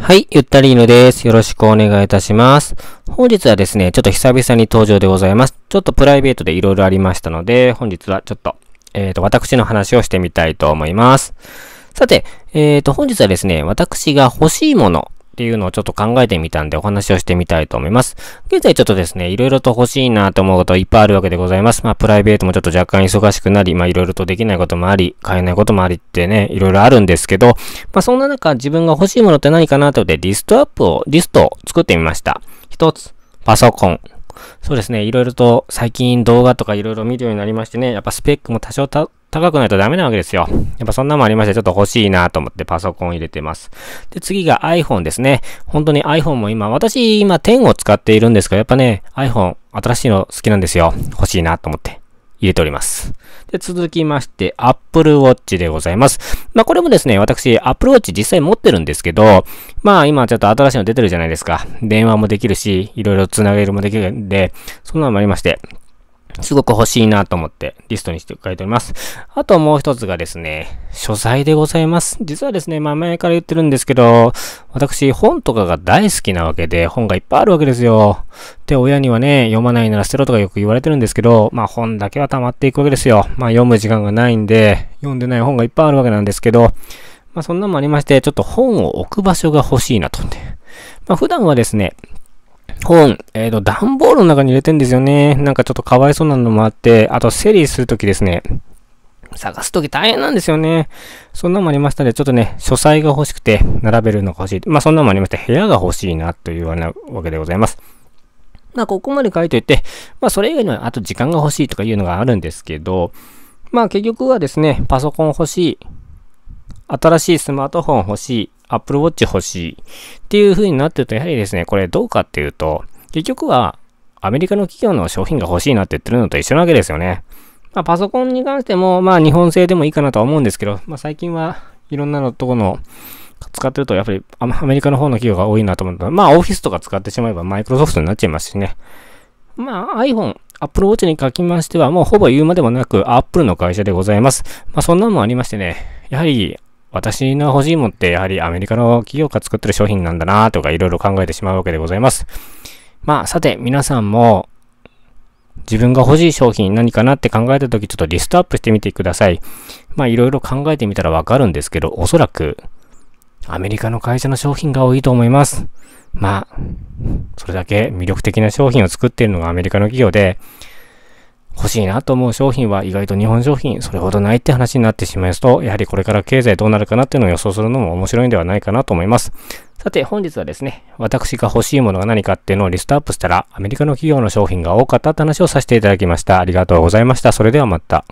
はい、ゆったりーぬです。よろしくお願いいたします。本日はですね、ちょっと久々に登場でございます。ちょっとプライベートで色々ありましたので、本日はちょっと、えっ、ー、と、私の話をしてみたいと思います。さて、えっ、ー、と、本日はですね、私が欲しいものっていうのをちょっと考えてみたんでお話をしてみたいと思います。現在ちょっとですね、いろいろと欲しいなと思うこといっぱいあるわけでございます。まあ、プライベートもちょっと若干忙しくなり、まあ、いろいろとできないこともあり、買えないこともありってね、いろいろあるんですけど、まあ、そんな中自分が欲しいものって何かなと思ってリストアップを、リストを作ってみました。一つ、パソコン。そうですね、いろいろと最近動画とかいろいろ見るようになりましてね、やっぱスペックも多少た高くないとダメなわけですよ。やっぱそんなもありまして、ちょっと欲しいなと思ってパソコン入れてます。で、次が iPhone ですね。本当に iPhone も今、私今10を使っているんですが、やっぱね、iPhone 新しいの好きなんですよ。欲しいなと思って。入れております。で、続きまして、Apple Watch でございます。まあ、これもですね、私、Apple Watch 実際持ってるんですけど、まあ、今ちょっと新しいの出てるじゃないですか。電話もできるし、いろいろつなげるもできるんで、そんなのもありまして、すごく欲しいなと思ってリストにして書いております。あともう一つがですね、書在でございます。実はですね、まあ前から言ってるんですけど、私本とかが大好きなわけで、本がいっぱいあるわけですよ。で、親にはね、読まないなら捨てろとかよく言われてるんですけど、まあ本だけは溜まっていくわけですよ。まあ読む時間がないんで、読んでない本がいっぱいあるわけなんですけど、まあそんなもありまして、ちょっと本を置く場所が欲しいなと思って。まあ普段はですね、本、えっ、ー、と、段ボールの中に入れてんですよね。なんかちょっとかわいそうなのもあって、あと、セリーするときですね。探すとき大変なんですよね。そんなもありましたの、ね、で、ちょっとね、書斎が欲しくて、並べるのが欲しい。まあ、そんなもありまして、部屋が欲しいな、というようなわけでございます。まあ、ここまで書いといて、まあ、それ以外には、あと時間が欲しいとかいうのがあるんですけど、まあ、結局はですね、パソコン欲しい、新しいスマートフォン欲しい、Apple Watch 欲しいっていう風になってると、やはりですね、これどうかっていうと、結局はアメリカの企業の商品が欲しいなって言ってるのと一緒なわけですよね。まあ、パソコンに関しても、まあ、日本製でもいいかなとは思うんですけど、まあ、最近はいろんなのとこの使ってると、やっぱりアメリカの方の企業が多いなと思うたら、まあ、オフィスとか使ってしまえばマイクロソフトになっちゃいますしね。まあ、iPhone、Apple Watch に書きましては、もうほぼ言うまでもなく、Apple の会社でございます。まあ、そんなのもありましてね、やはり私の欲しいもんってやはりアメリカの企業が作ってる商品なんだなとかいろいろ考えてしまうわけでございます。まあ、さて皆さんも自分が欲しい商品何かなって考えた時ちょっとリストアップしてみてください。まあいろいろ考えてみたらわかるんですけど、おそらくアメリカの会社の商品が多いと思います。まあ、それだけ魅力的な商品を作っているのがアメリカの企業で、欲しいなと思う商品は意外と日本商品それほどないって話になってしまうと、やはりこれから経済どうなるかなっていうのを予想するのも面白いんではないかなと思います。さて本日はですね、私が欲しいものが何かっていうのをリストアップしたら、アメリカの企業の商品が多かったって話をさせていただきました。ありがとうございました。それではまた。